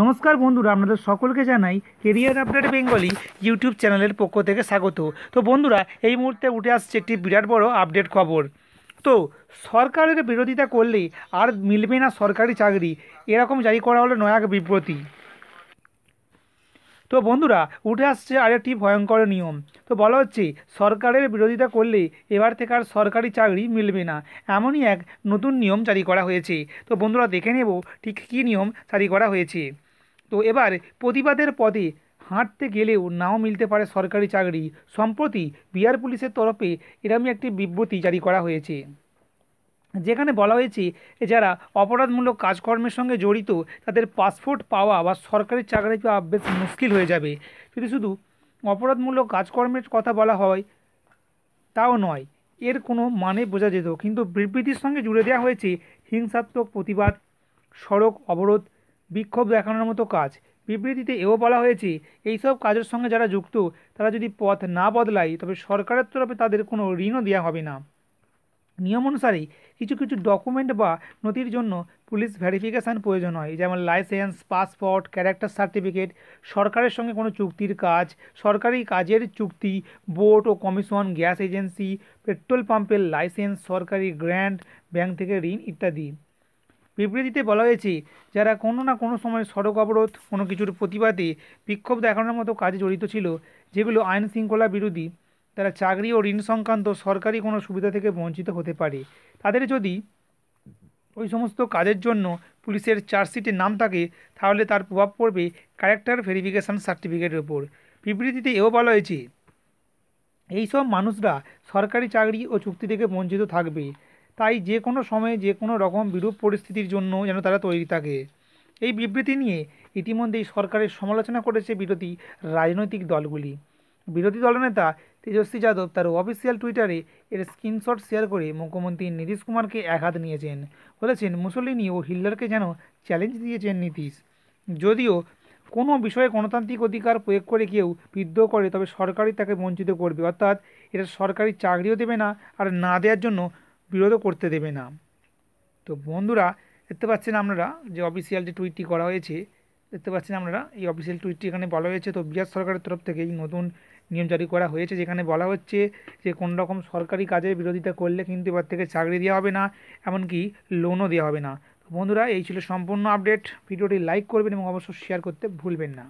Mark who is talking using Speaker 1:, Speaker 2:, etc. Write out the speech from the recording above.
Speaker 1: নমস্কার বন্ধুরা আপনাদের সকলকে জানাই কেরিয়ার আপডেট বেঙ্গলি ইউটিউব চ্যানেলের পক্ষ থেকে স্বাগত তো বন্ধুরা এই মুহূর্তে উঠে আসছে একটি বিরাট বড় আপডেট খবর তো সরকারের বিরোধিতা করলে আর মিলবে না সরকারি চাকরি এরকম জারি করা হলো নয়া বিব্রতি তো বন্ধুরা উঠে আসছে আরেকটি ভয়ঙ্কর নিয়ম তো বলা হচ্ছে সরকারের বিরোধিতা করলে এবার থেকে আর সরকারি চাকরি মিলবে না এমনই এক নতুন নিয়ম জারি করা হয়েছে তো বন্ধুরা দেখে নেব ঠিক কী নিয়ম জারি করা হয়েছে তো এবার প্রতিবাদের পদে হাঁটতে গেলেও নাও মিলতে পারে সরকারি চাকরি সম্প্রতি বিহার পুলিশের তরফে এরমই একটি বিবৃতি জারি করা হয়েছে যেখানে বলা হয়েছে যারা অপরাধমূলক কাজকর্মের সঙ্গে জড়িত তাদের পাসপোর্ট পাওয়া বা সরকারি চাকরি পাওয়া বেশ মুশকিল হয়ে যাবে যদি শুধু অপরাধমূলক কাজকর্মের কথা বলা হয় তাও নয় এর কোনো মানে বোঝা যেত কিন্তু বিবৃতির সঙ্গে জুড়ে দেওয়া হয়েছে হিংসাত্মক প্রতিবাদ সড়ক অবরোধ বিক্ষোভ দেখানোর মতো কাজ বিবৃতিতে এও বলা হয়েছে এইসব কাজের সঙ্গে যারা যুক্ত তারা যদি পথ না বদলায় তবে সরকারের তরফে তাদের কোনো ঋণও দেওয়া হবে না নিয়ম অনুসারেই কিছু কিছু ডকুমেন্ট বা নথির জন্য পুলিশ ভেরিফিকেশান প্রয়োজন হয় যেমন লাইসেন্স পাসপোর্ট ক্যারেক্টার সার্টিফিকেট সরকারের সঙ্গে কোনো চুক্তির কাজ সরকারি কাজের চুক্তি বোর্ড ও কমিশন গ্যাস এজেন্সি পেট্রোল পাম্পের লাইসেন্স সরকারি গ্র্যান্ট ব্যাংক থেকে ঋণ ইত্যাদি বিবৃতিতে বলা হয়েছে যারা কোনো না কোনো সময় সড়ক অবরোধ কোনো কিছুর প্রতিবাদে বিক্ষোভ দেখানোর মতো কাজে জড়িত ছিল যেগুলো আইন শৃঙ্খলা বিরোধী যারা চাকরি ও ঋণ সংক্রান্ত সরকারি কোনো সুবিধা থেকে বঞ্চিত হতে পারে তাদের যদি ওই সমস্ত কাজের জন্য পুলিশের চার্জশিটে নাম থাকে তাহলে তার প্রভাব পড়বে ক্যারেক্টার ভেরিফিকেশান সার্টিফিকেটের ওপর বিবৃতিতে এও বলা হয়েছে এইসব মানুষরা সরকারি চাকরি ও চুক্তি থেকে বঞ্চিত থাকবে তাই যে কোনো সময়ে যে কোনো রকম বিরূপ পরিস্থিতির জন্য যেন তারা তৈরি থাকে এই বিবৃতি নিয়ে ইতিমধ্যেই সরকারের সমালোচনা করেছে বিরোধী রাজনৈতিক দলগুলি বিরোধী দলনেতা তেজস্বী যাদব তার অফিসিয়াল টুইটারে এর স্ক্রিনশট শেয়ার করে মুখ্যমন্ত্রী নীতিশ কুমারকে একহাত নিয়েছেন বলেছেন মুসলিনি ও হিল্লারকে যেন চ্যালেঞ্জ দিয়েছেন নীতিশ যদিও কোনো বিষয়ে গণতান্ত্রিক অধিকার প্রয়োগ করে কেউ বিদ্রোহ করে তবে সরকারই তাকে বঞ্চিত করবে অর্থাৎ এটা সরকারি চাকরিও দেবে না আর না দেওয়ার জন্য বিরোধও করতে দেবে না তো বন্ধুরা দেখতে পাচ্ছেন আপনারা যে অফিসিয়াল যে টুইটটি করা হয়েছে দেখতে পাচ্ছেন আপনারা এই অফিসিয়াল টুইটটি এখানে বলা হয়েছে তো বিহার সরকারের তরফ থেকে এই নতুন নিয়ম জারি করা হয়েছে যেখানে বলা হচ্ছে যে কোন রকম সরকারি কাজের বিরোধিতা করলে কিন্তু এবার থেকে চাকরি দেওয়া হবে না এমনকি লোনও দেওয়া হবে না বন্ধুরা এই ছিল সম্পূর্ণ আপডেট ভিডিওটি লাইক করবেন এবং অবশ্যই শেয়ার করতে ভুলবেন না